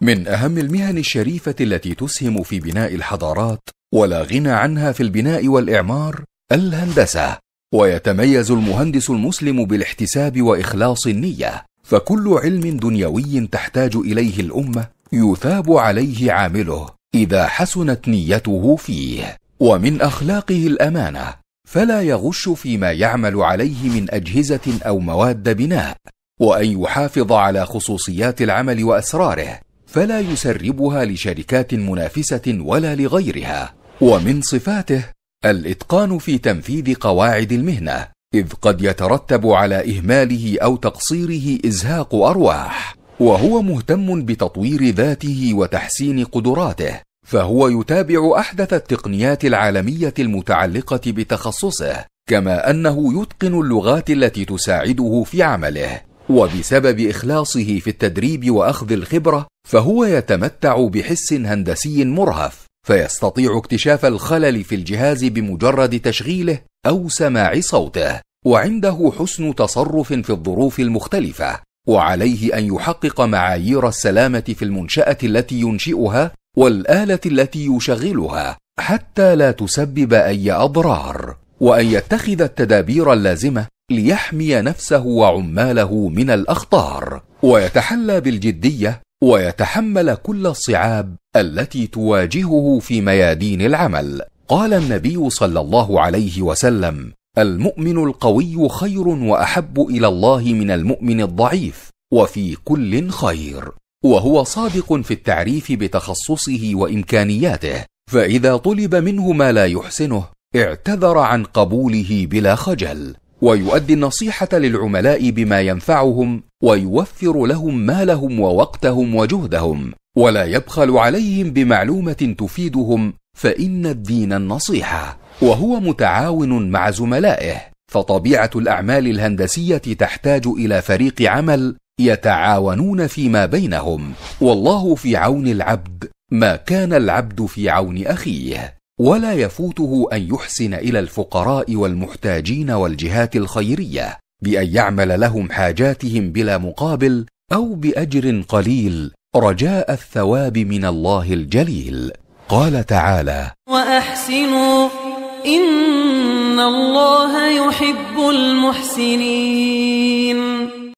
من اهم المهن الشريفه التي تسهم في بناء الحضارات ولا غنى عنها في البناء والاعمار الهندسه ويتميز المهندس المسلم بالاحتساب واخلاص النيه فكل علم دنيوي تحتاج اليه الامه يثاب عليه عامله اذا حسنت نيته فيه ومن اخلاقه الامانه فلا يغش فيما يعمل عليه من اجهزه او مواد بناء وان يحافظ على خصوصيات العمل واسراره فلا يسربها لشركات منافسه ولا لغيرها ومن صفاته الاتقان في تنفيذ قواعد المهنه اذ قد يترتب على اهماله او تقصيره ازهاق ارواح وهو مهتم بتطوير ذاته وتحسين قدراته فهو يتابع احدث التقنيات العالميه المتعلقه بتخصصه كما انه يتقن اللغات التي تساعده في عمله وبسبب اخلاصه في التدريب واخذ الخبره فهو يتمتع بحس هندسي مرهف فيستطيع اكتشاف الخلل في الجهاز بمجرد تشغيله او سماع صوته وعنده حسن تصرف في الظروف المختلفه وعليه ان يحقق معايير السلامه في المنشاه التي ينشئها والاله التي يشغلها حتى لا تسبب اي اضرار وان يتخذ التدابير اللازمه ليحمي نفسه وعماله من الاخطار ويتحلى بالجديه ويتحمل كل الصعاب التي تواجهه في ميادين العمل قال النبي صلى الله عليه وسلم المؤمن القوي خير واحب الى الله من المؤمن الضعيف وفي كل خير وهو صادق في التعريف بتخصصه وامكانياته فاذا طلب منه ما لا يحسنه اعتذر عن قبوله بلا خجل ويؤدي النصيحه للعملاء بما ينفعهم ويوفر لهم مالهم ووقتهم وجهدهم ولا يبخل عليهم بمعلومه تفيدهم فان الدين النصيحه وهو متعاون مع زملائه فطبيعه الاعمال الهندسيه تحتاج الى فريق عمل يتعاونون فيما بينهم والله في عون العبد ما كان العبد في عون اخيه ولا يفوته ان يحسن الى الفقراء والمحتاجين والجهات الخيريه بان يعمل لهم حاجاتهم بلا مقابل او باجر قليل رجاء الثواب من الله الجليل قال تعالى واحسنوا ان الله يحب المحسنين